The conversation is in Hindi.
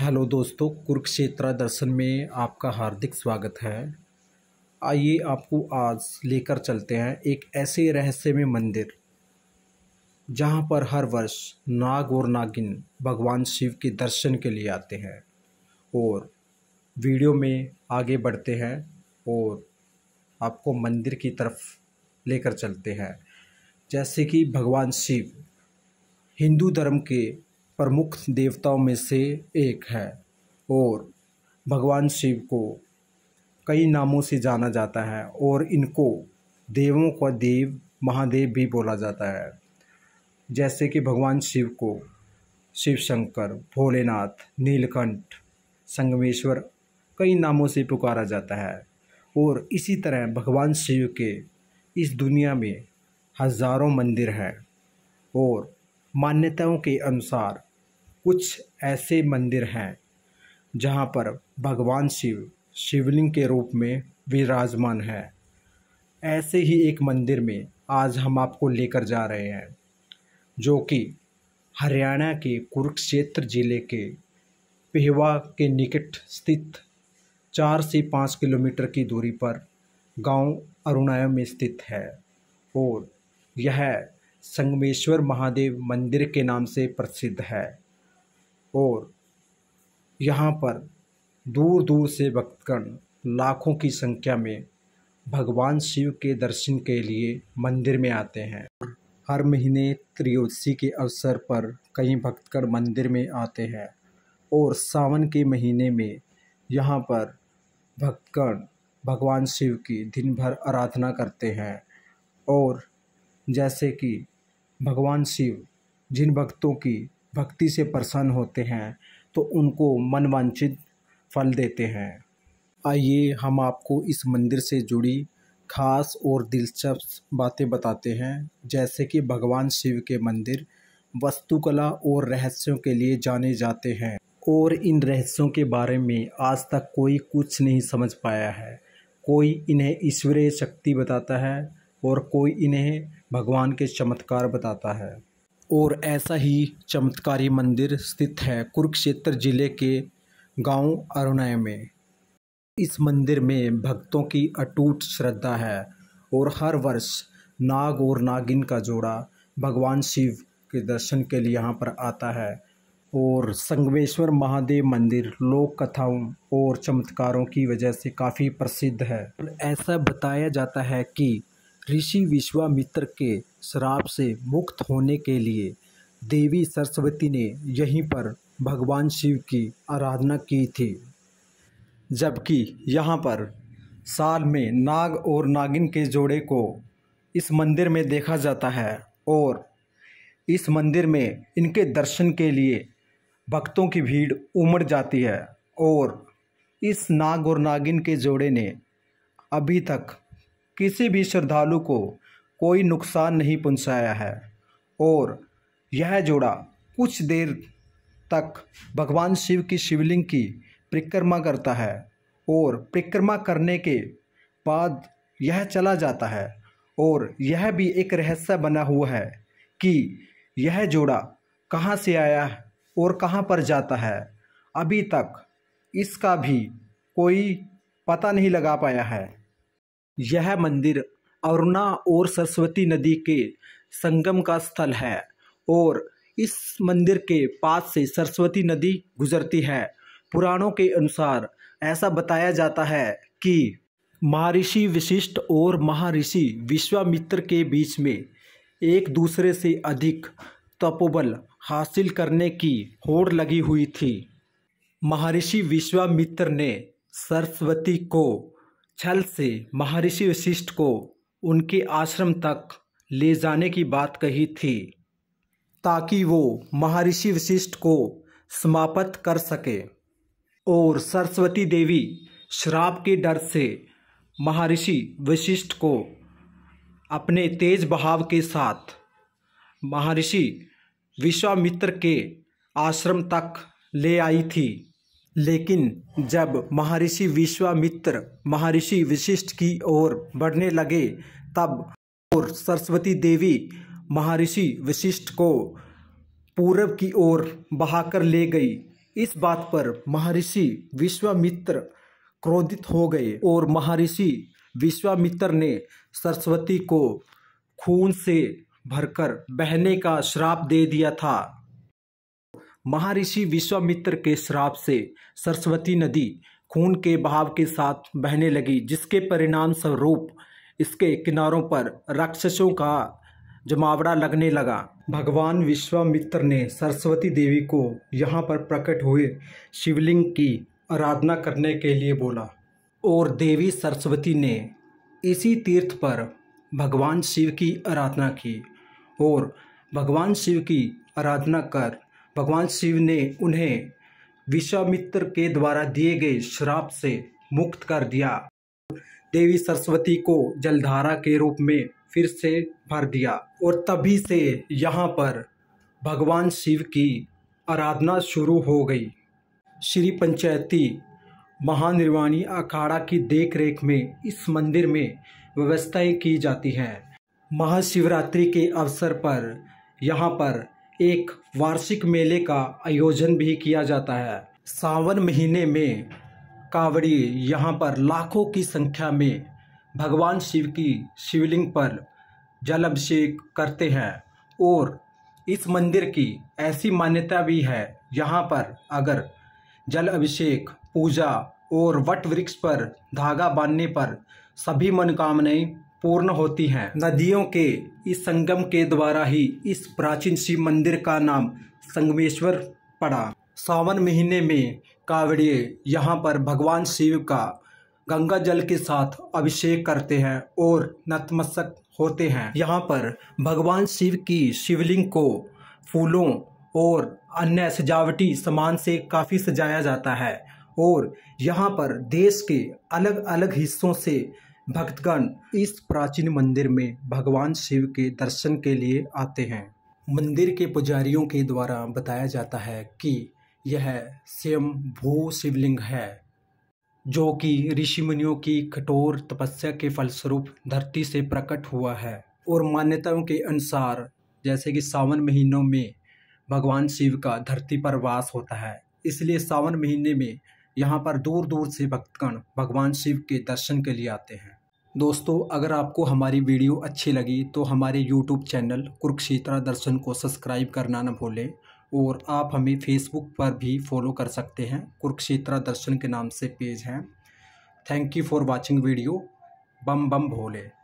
हेलो दोस्तों कुरुक्षेत्रा दर्शन में आपका हार्दिक स्वागत है आइए आपको आज लेकर चलते हैं एक ऐसे रहस्यमय मंदिर जहां पर हर वर्ष नाग और नागिन भगवान शिव के दर्शन के लिए आते हैं और वीडियो में आगे बढ़ते हैं और आपको मंदिर की तरफ लेकर चलते हैं जैसे कि भगवान शिव हिंदू धर्म के प्रमुख देवताओं में से एक है और भगवान शिव को कई नामों से जाना जाता है और इनको देवों का देव महादेव भी बोला जाता है जैसे कि भगवान शिव को शिव शंकर भोलेनाथ नीलकंठ संगमेश्वर कई नामों से पुकारा जाता है और इसी तरह भगवान शिव के इस दुनिया में हजारों मंदिर हैं और मान्यताओं के अनुसार कुछ ऐसे मंदिर हैं जहाँ पर भगवान शिव शिवलिंग के रूप में विराजमान है ऐसे ही एक मंदिर में आज हम आपको लेकर जा रहे हैं जो कि हरियाणा के कुरुक्षेत्र जिले के पेहवा के निकट स्थित चार से पाँच किलोमीटर की दूरी पर गांव अरुणाया में स्थित है और यह संगमेश्वर महादेव मंदिर के नाम से प्रसिद्ध है और यहाँ पर दूर दूर से भक्तगण लाखों की संख्या में भगवान शिव के दर्शन के लिए मंदिर में आते हैं हर महीने त्रियोदशी के अवसर पर कई भक्तगण मंदिर में आते हैं और सावन के महीने में यहाँ पर भक्तगण भगवान शिव की दिन भर आराधना करते हैं और जैसे कि भगवान शिव जिन भक्तों की भक्ति से प्रसन्न होते हैं तो उनको मनवांछित फल देते हैं आइए हम आपको इस मंदिर से जुड़ी खास और दिलचस्प बातें बताते हैं जैसे कि भगवान शिव के मंदिर वस्तुकला और रहस्यों के लिए जाने जाते हैं और इन रहस्यों के बारे में आज तक कोई कुछ नहीं समझ पाया है कोई इन्हें ईश्वरीय शक्ति बताता है और कोई इन्हें भगवान के चमत्कार बताता है और ऐसा ही चमत्कारी मंदिर स्थित है कुरुक्षेत्र जिले के गांव अरुणय में इस मंदिर में भक्तों की अटूट श्रद्धा है और हर वर्ष नाग और नागिन का जोड़ा भगवान शिव के दर्शन के लिए यहाँ पर आता है और संगमेश्वर महादेव मंदिर लोक कथाओं और चमत्कारों की वजह से काफ़ी प्रसिद्ध है ऐसा बताया जाता है कि ऋषि विश्वामित्र के श्राप से मुक्त होने के लिए देवी सरस्वती ने यहीं पर भगवान शिव की आराधना की थी जबकि यहाँ पर साल में नाग और नागिन के जोड़े को इस मंदिर में देखा जाता है और इस मंदिर में इनके दर्शन के लिए भक्तों की भीड़ उमड़ जाती है और इस नाग और नागिन के जोड़े ने अभी तक किसी भी श्रद्धालु को कोई नुकसान नहीं पहुंचाया है और यह जोड़ा कुछ देर तक भगवान शिव की शिवलिंग की परिक्रमा करता है और परिक्रमा करने के बाद यह चला जाता है और यह भी एक रहस्य बना हुआ है कि यह जोड़ा कहाँ से आया है और कहाँ पर जाता है अभी तक इसका भी कोई पता नहीं लगा पाया है यह मंदिर अरुणा और सरस्वती नदी के संगम का स्थल है और इस मंदिर के पास से सरस्वती नदी गुजरती है पुराणों के अनुसार ऐसा बताया जाता है कि महर्षि विशिष्ट और महर्षि विश्वामित्र के बीच में एक दूसरे से अधिक तपोबल हासिल करने की होड़ लगी हुई थी महर्षि विश्वामित्र ने सरस्वती को छल से महर्षि वशिष्ठ को उनके आश्रम तक ले जाने की बात कही थी ताकि वो महर्षि वशिष्ठ को समाप्त कर सके और सरस्वती देवी श्राप के डर से महर्षि वशिष्ठ को अपने तेज बहाव के साथ महर्षि विश्वामित्र के आश्रम तक ले आई थी लेकिन जब महर्षि विश्वामित्र महर्षि विशिष्ट की ओर बढ़ने लगे तब और सरस्वती देवी महर्षि विशिष्ट को पूरब की ओर बहाकर ले गई इस बात पर महर्षि विश्वामित्र क्रोधित हो गए और महर्षि विश्वामित्र ने सरस्वती को खून से भरकर बहने का श्राप दे दिया था महर्षि विश्वामित्र के श्राप से सरस्वती नदी खून के बहाव के साथ बहने लगी जिसके परिणाम स्वरूप इसके किनारों पर राक्षसों का जमावड़ा लगने लगा भगवान विश्वामित्र ने सरस्वती देवी को यहाँ पर प्रकट हुए शिवलिंग की आराधना करने के लिए बोला और देवी सरस्वती ने इसी तीर्थ पर भगवान शिव की आराधना की और भगवान शिव की आराधना कर भगवान शिव ने उन्हें विश्वामित्र के द्वारा दिए गए श्राप से मुक्त कर दिया देवी सरस्वती को जलधारा के रूप में फिर से भर दिया और तभी से यहाँ पर भगवान शिव की आराधना शुरू हो गई श्री पंचायती महानिर्वाणी अखाड़ा की देखरेख में इस मंदिर में व्यवस्थाएं की जाती हैं महाशिवरात्रि के अवसर पर यहाँ पर एक वार्षिक मेले का आयोजन भी किया जाता है सावन महीने में कावड़ी यहाँ पर लाखों की संख्या में भगवान शिव की शिवलिंग पर जल अभिषेक करते हैं और इस मंदिर की ऐसी मान्यता भी है यहाँ पर अगर जल अभिषेक पूजा और वट वृक्ष पर धागा बांधने पर सभी मनोकामनाएं पूर्ण होती हैं नदियों के इस संगम के द्वारा ही इस प्राचीन शिव मंदिर का नाम संगमेश्वर पड़ा सावन महीने में कावड़िए यहाँ पर भगवान शिव का गंगा जल के साथ अभिषेक करते हैं और नतमस्तक होते हैं यहाँ पर भगवान शिव की शिवलिंग को फूलों और अन्य सजावटी सामान से काफ़ी सजाया जाता है और यहाँ पर देश के अलग अलग हिस्सों से भक्तगण इस प्राचीन मंदिर में भगवान शिव के दर्शन के लिए आते हैं मंदिर के पुजारियों के द्वारा बताया जाता है कि यह स्वयं भू शिवलिंग है जो कि ऋषि मुनियों की कठोर तपस्या के फलस्वरूप धरती से प्रकट हुआ है और मान्यताओं के अनुसार जैसे कि सावन महीनों में भगवान शिव का धरती पर वास होता है इसलिए सावन महीने में यहाँ पर दूर दूर से भक्तगण भगवान शिव के दर्शन के लिए आते हैं दोस्तों अगर आपको हमारी वीडियो अच्छी लगी तो हमारे यूट्यूब चैनल कुरुक्षेत्रा दर्शन को सब्सक्राइब करना न भूलें और आप हमें फेसबुक पर भी फॉलो कर सकते हैं कुरुक्षेत्रा दर्शन के नाम से पेज हैं thank you for watching video Bam Bam Bhole